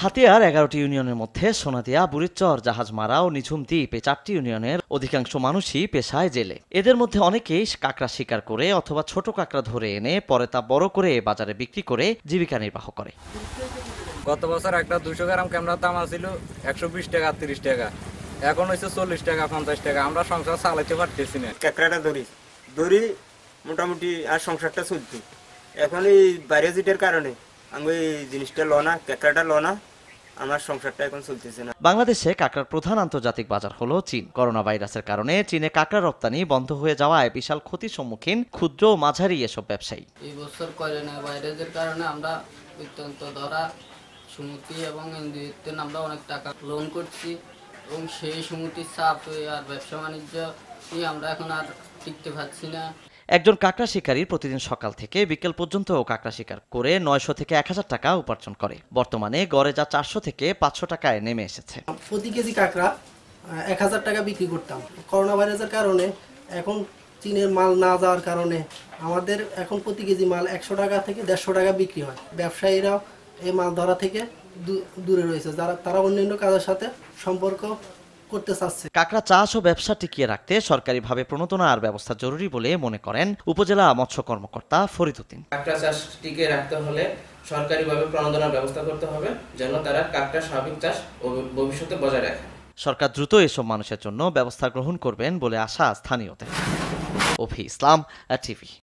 হাতিয়ার এগারোটি ইউনিয়নের মধ্যে সোনাদিয়া বুড়িচর মারা ও নিঝুম দ্বীপ এই চারটি ইউনিয়নের অধিকাংশ মানুষই পেশায় জেলে এদের মধ্যে অনেকেই কাঁকড়া শিকার করে অথবা ছোট কাঁকড়া ধরে এনে পরে তা বড় করে বাজারে বিক্রি করে জীবিকা নির্বাহ করে গত বছর একটা দুশো গ্রাম ক্যামেরার দাম আছিল একশো বিশ টাকা তিরিশ টাকা এখন হচ্ছে চল্লিশ টাকা পঞ্চাশ টাকা আমরা সংসার চালাতে পারতেছি না ক্যাকড়াটা ধরি ধরি মোটামুটি আর সংসারটা চলতি এখন এই বাইরে জিটের কারণে আমি ওই জিনিসটা লো না ক্যাকড়াটা আমার সংসারটা এখন চলতেছে না বাংলাদেশে কাঁকড়ার প্রধান আন্তর্জাতিক বাজার হলো চীন করোনা ভাইরাসের কারণে চীনে কাঁকড়া রপ্তানি বন্ধ হয়ে যাওয়ায় বিশাল ক্ষতির সম্মুখীন ক্ষুদ্র ও মাঝারি এসব ব্যবসায়ী এই বছর করোনা ভাইরাসের কারণে আমরা অত্যন্ত ধরা সুমতি এবং আমরা অনেক টাকা লোন করছি এবং সেই সুমতির চাপ আর ব্যবসা বাণিজ্য আমরা এখন আর টিকতে পারছি না একজন কাঁকড়া শিকারী প্রতিদিন সকাল থেকে বিকেল পর্যন্ত কাঁকড়া শিকার করে নয়শো থেকে এক হাজার টাকা উপার্জন করে বর্তমানে গড়ে যা চারশো থেকে পাঁচশো টাকায় নেমে এসেছে প্রতি কেজি কাঁকড়া এক হাজার টাকা বিক্রি করতাম করোনা ভাইরাসের কারণে এখন চীনের মাল না যাওয়ার কারণে আমাদের এখন প্রতি কেজি মাল একশো টাকা থেকে দেড়শো টাকা বিক্রি হয় ব্যবসায়ীরাও এই মাল ধরা থেকে দূরে রয়েছে যারা তারা অন্যান্য কাজের সাথে সম্পর্ক করতে চাচ্ছে কাঁকড়া চাষ ও ব্যবসা টিকিয়ে রাখতে সরকারিভাবে প্রণোদনার ব্যবস্থা জরুরি বলে মনে করেন উপজেলা মৎস্য কর্মকর্তা ফরিদ উদ্দিন কাঁকড়া চাষ টিকিয়ে রাখতে হলে সরকারিভাবে প্রণোদনার ব্যবস্থা করতে হবে যেন তারা কাঁকড়া স্বাভাবিক চাষ ও ভবিষ্যতে বজায় রাখে সরকার দ্রুত এসব মানুষের জন্য ব্যবস্থা গ্রহণ করবেন বলে আশা স্থানীয়দের অফি ইসলাম টিভি